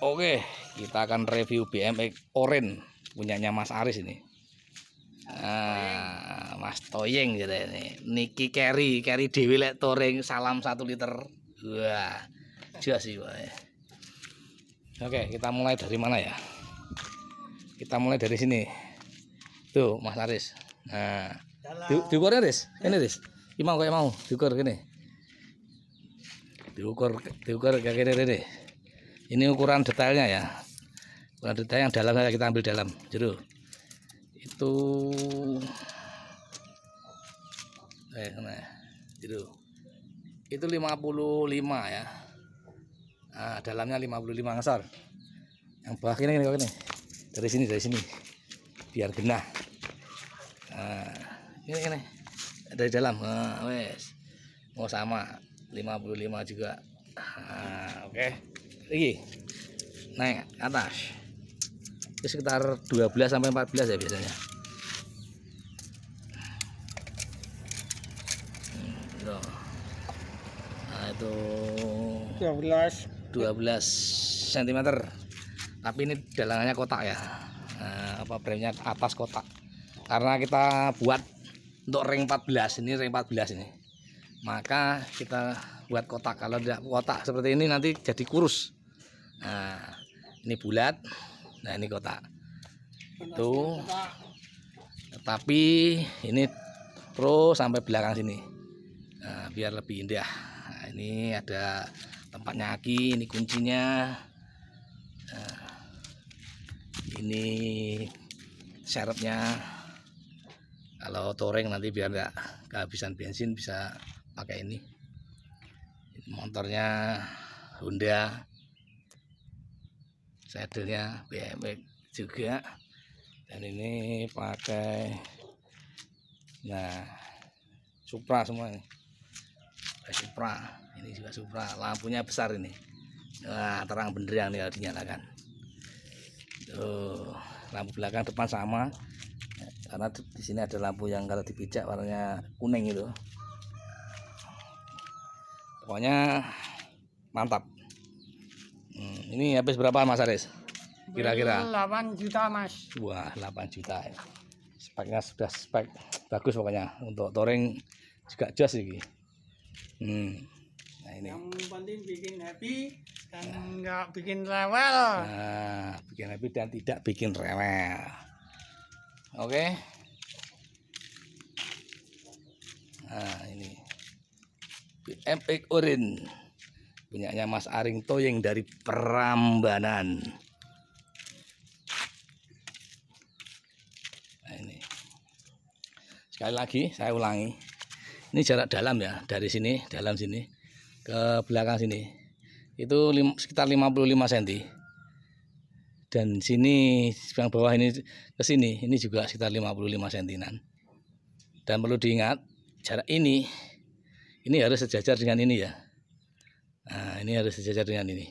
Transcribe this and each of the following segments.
Oke, kita akan review BMX Oren punyanya Mas Aris ini. Ah, Mas Toyeng gitu ini. Niki Kerry, Kerry Dewi lek touring salam satu liter. Wah, jelas sih Pak. Oke, kita mulai dari mana ya? Kita mulai dari sini. Tuh, Mas Aris. Nah, Diukur diukur ya, Aris. Ini Aris. Imam kayak mau diukur gini. Diukur, diukur kayak gini, gini ini ukuran detailnya ya ukuran detail yang dalam kita ambil dalam jeruk itu eh, nah, jeruk itu 55 ya nah, dalamnya 55 ngesor yang bawah ini, ini, ini dari sini dari sini biar genah nah, ini ini dari dalam nah, wes mau sama 55 juga nah, oke okay. Iki. Naik atas. Itu sekitar 12 sampai 14 ya biasanya. Nah, itu 12 12 cm. Tapi ini dalangannya kotak ya. Nah, apa bremnya atas kotak. Karena kita buat untuk ring 14 ini ring 14 ini maka kita buat kotak kalau tidak kotak seperti ini nanti jadi kurus nah ini bulat nah ini kotak itu tetapi ini terus sampai belakang sini nah, biar lebih indah nah, ini ada tempatnya aki ini kuncinya nah, ini serepnya kalau touring nanti biar enggak kehabisan bensin bisa pakai ini motornya Honda sadelnya BMX juga dan ini pakai nah Supra semua ini Supra ini juga Supra lampunya besar ini Nah, terang benderang nih dinyalakan. Tuh, lampu belakang depan sama. Karena di sini ada lampu yang kalau dipijak warnanya kuning itu. Pokoknya mantap. Ini habis berapa Mas Aris? Kira-kira? 8 juta Mas. Wah 8 juta. Ya. Speknya sudah spek bagus pokoknya untuk touring juga jos ini. Hmm. Nah ini. Yang penting bikin happy dan nah. nggak bikin rewel. Nah, bikin happy dan tidak bikin rewel. Oke. Nah ini. BMX Orange punyanya Mas Aring Toyeng dari Perambanan. nah ini sekali lagi saya ulangi ini jarak dalam ya dari sini dalam sini ke belakang sini itu lim, sekitar 55 cm dan sini yang bawah ini ke sini ini juga sekitar 55 cm dan perlu diingat jarak ini ini harus sejajar dengan ini ya Nah, ini harus sejajar dengan ini.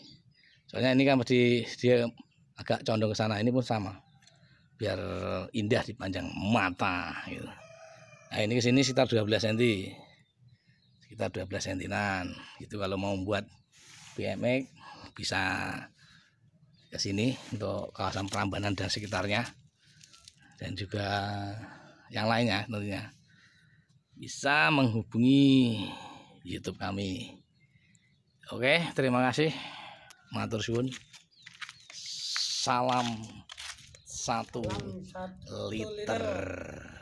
Soalnya ini kan mesti dia agak condong ke sana. Ini pun sama. Biar indah di panjang mata gitu. Nah, ini ke sini sekitar 12 cm. Sekitar 12 cm-an. Itu kalau mau membuat BMX bisa ke sini untuk kawasan Perambanan dan sekitarnya dan juga yang lainnya tentunya bisa menghubungi YouTube kami Oke, terima kasih. Matur suwun. Salam satu, liter. liter.